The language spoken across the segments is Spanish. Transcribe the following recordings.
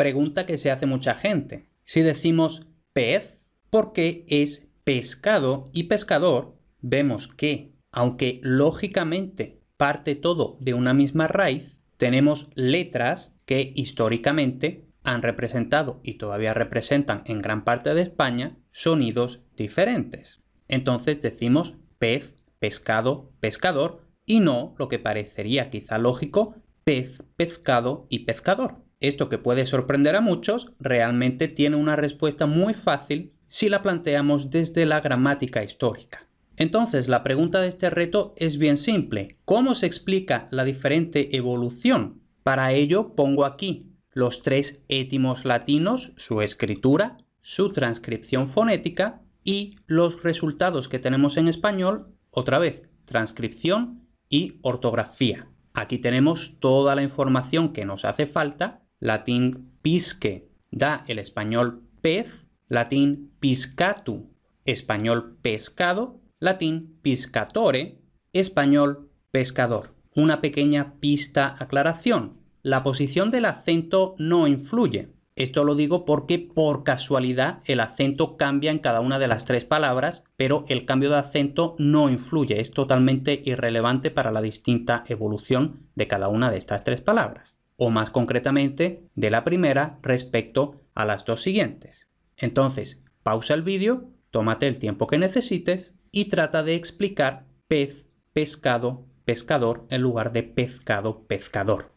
Pregunta que se hace mucha gente. Si decimos pez, porque es pescado y pescador, vemos que, aunque lógicamente parte todo de una misma raíz, tenemos letras que históricamente han representado y todavía representan en gran parte de España sonidos diferentes. Entonces decimos pez, pescado, pescador y no lo que parecería quizá lógico, pez, pescado y pescador. Esto que puede sorprender a muchos realmente tiene una respuesta muy fácil si la planteamos desde la gramática histórica. Entonces, la pregunta de este reto es bien simple. ¿Cómo se explica la diferente evolución? Para ello pongo aquí los tres étimos latinos, su escritura, su transcripción fonética y los resultados que tenemos en español, otra vez, transcripción y ortografía. Aquí tenemos toda la información que nos hace falta latín pisque, da el español pez, latín piscatu, español pescado, latín piscatore, español pescador. Una pequeña pista aclaración. La posición del acento no influye. Esto lo digo porque por casualidad el acento cambia en cada una de las tres palabras, pero el cambio de acento no influye, es totalmente irrelevante para la distinta evolución de cada una de estas tres palabras o más concretamente de la primera respecto a las dos siguientes. Entonces, pausa el vídeo, tómate el tiempo que necesites y trata de explicar pez, pescado, pescador en lugar de pescado, pescador.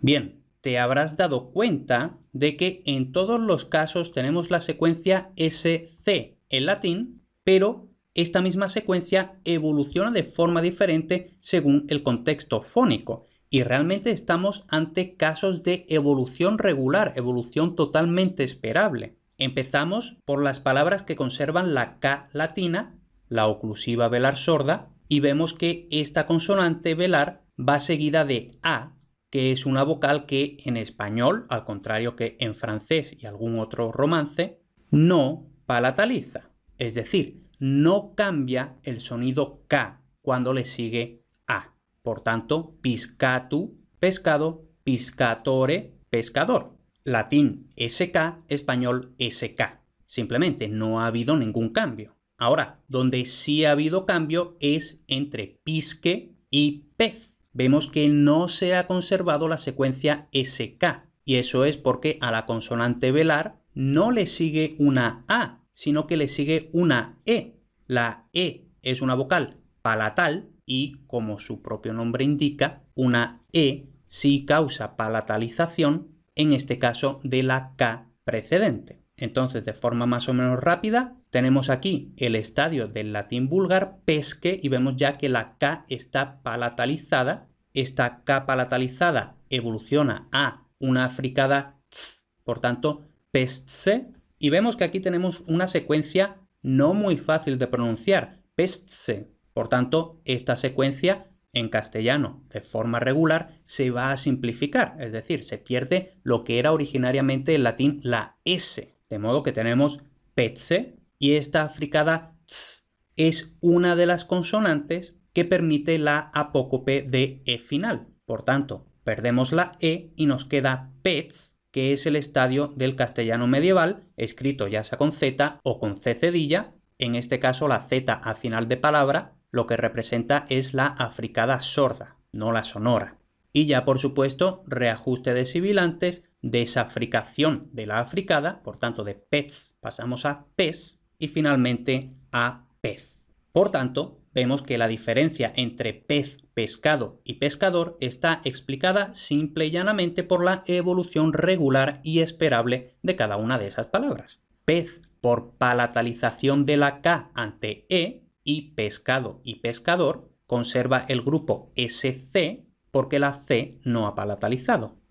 Bien, te habrás dado cuenta de que en todos los casos tenemos la secuencia SC en latín, pero esta misma secuencia evoluciona de forma diferente según el contexto fónico. Y realmente estamos ante casos de evolución regular, evolución totalmente esperable. Empezamos por las palabras que conservan la K latina, la oclusiva velar sorda, y vemos que esta consonante velar va seguida de A, que es una vocal que en español, al contrario que en francés y algún otro romance, no palataliza. Es decir, no cambia el sonido K cuando le sigue A. Por tanto, piscatu, pescado, piscatore, pescador. Latín SK, español SK. Simplemente no ha habido ningún cambio. Ahora, donde sí ha habido cambio es entre pisque y pez. Vemos que no se ha conservado la secuencia SK, y eso es porque a la consonante velar no le sigue una A, sino que le sigue una E. La E es una vocal palatal y, como su propio nombre indica, una E sí causa palatalización, en este caso de la K precedente. Entonces, de forma más o menos rápida, tenemos aquí el estadio del latín vulgar pesque y vemos ya que la K está palatalizada. Esta K palatalizada evoluciona a una fricada ts, por tanto, pestse y vemos que aquí tenemos una secuencia no muy fácil de pronunciar, pestse. Por tanto, esta secuencia en castellano de forma regular se va a simplificar, es decir, se pierde lo que era originariamente en latín la S. De modo que tenemos petse y esta fricada ts es una de las consonantes que permite la apócope de E final. Por tanto, perdemos la E y nos queda pets que es el estadio del castellano medieval, escrito ya sea con Z o con cedilla, en este caso la Z a final de palabra lo que representa es la africada sorda, no la sonora. Y ya por supuesto reajuste de sibilantes, desafricación de la africada, por tanto de PETS, pasamos a PES y finalmente a pez. Por tanto, vemos que la diferencia entre pez, pescado y pescador está explicada simple y llanamente por la evolución regular y esperable de cada una de esas palabras. Pez por palatalización de la K ante E y pescado y pescador conserva el grupo SC porque la C no ha palatalizado.